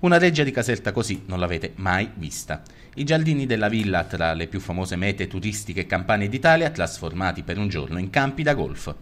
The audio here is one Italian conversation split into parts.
Una reggia di Caserta così non l'avete mai vista. I giardini della villa, tra le più famose mete turistiche e campane d'Italia, trasformati per un giorno in campi da golf.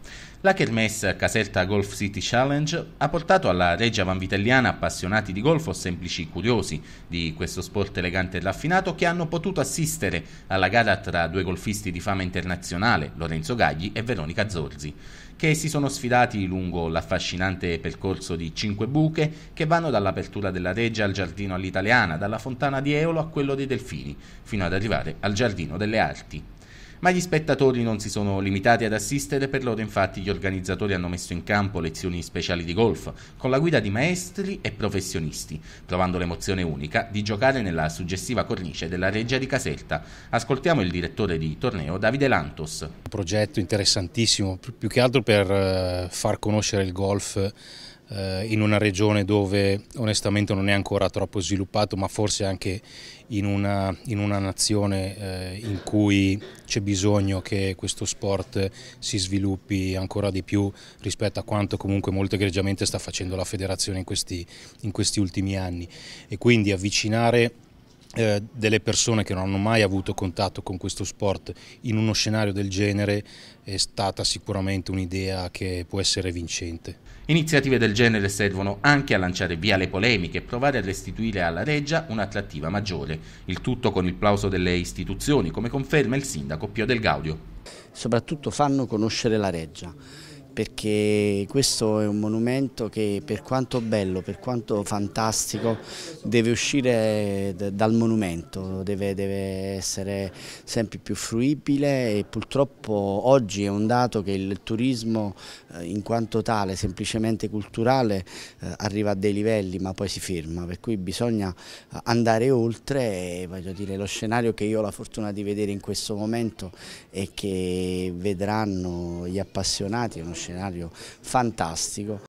La Kermesse Caserta Golf City Challenge ha portato alla Regia Vanvitelliana appassionati di golf o semplici curiosi di questo sport elegante e raffinato che hanno potuto assistere alla gara tra due golfisti di fama internazionale, Lorenzo Gagli e Veronica Zorzi, che si sono sfidati lungo l'affascinante percorso di cinque buche che vanno dall'apertura della Regia al Giardino all'Italiana, dalla Fontana di Eolo a quello dei Delfini, fino ad arrivare al Giardino delle Arti. Ma gli spettatori non si sono limitati ad assistere, per loro infatti gli organizzatori hanno messo in campo lezioni speciali di golf, con la guida di maestri e professionisti, provando l'emozione unica di giocare nella suggestiva cornice della Reggia di Caserta. Ascoltiamo il direttore di torneo Davide Lantos. Un progetto interessantissimo, più che altro per eh, far conoscere il golf eh, in una regione dove onestamente non è ancora troppo sviluppato, ma forse anche in una, in una nazione eh, in cui c'è bisogno che questo sport si sviluppi ancora di più rispetto a quanto comunque molto egregiamente sta facendo la federazione in questi, in questi ultimi anni. E quindi avvicinare eh, delle persone che non hanno mai avuto contatto con questo sport in uno scenario del genere è stata sicuramente un'idea che può essere vincente. Iniziative del genere servono anche a lanciare via le polemiche e provare a restituire alla Reggia un'attrattiva maggiore, il tutto con il plauso delle istituzioni, come conferma il sindaco Pio Del Gaudio. Soprattutto fanno conoscere la Reggia perché questo è un monumento che per quanto bello, per quanto fantastico, deve uscire dal monumento, deve, deve, essere sempre più fruibile e purtroppo oggi è un dato che il turismo eh, in quanto tale, semplicemente culturale, eh, arriva a dei livelli ma poi si ferma, per cui bisogna eh, andare oltre e voglio dire lo scenario che io ho la fortuna di vedere in questo momento e che vedranno gli appassionati, è uno scenario scenario fantastico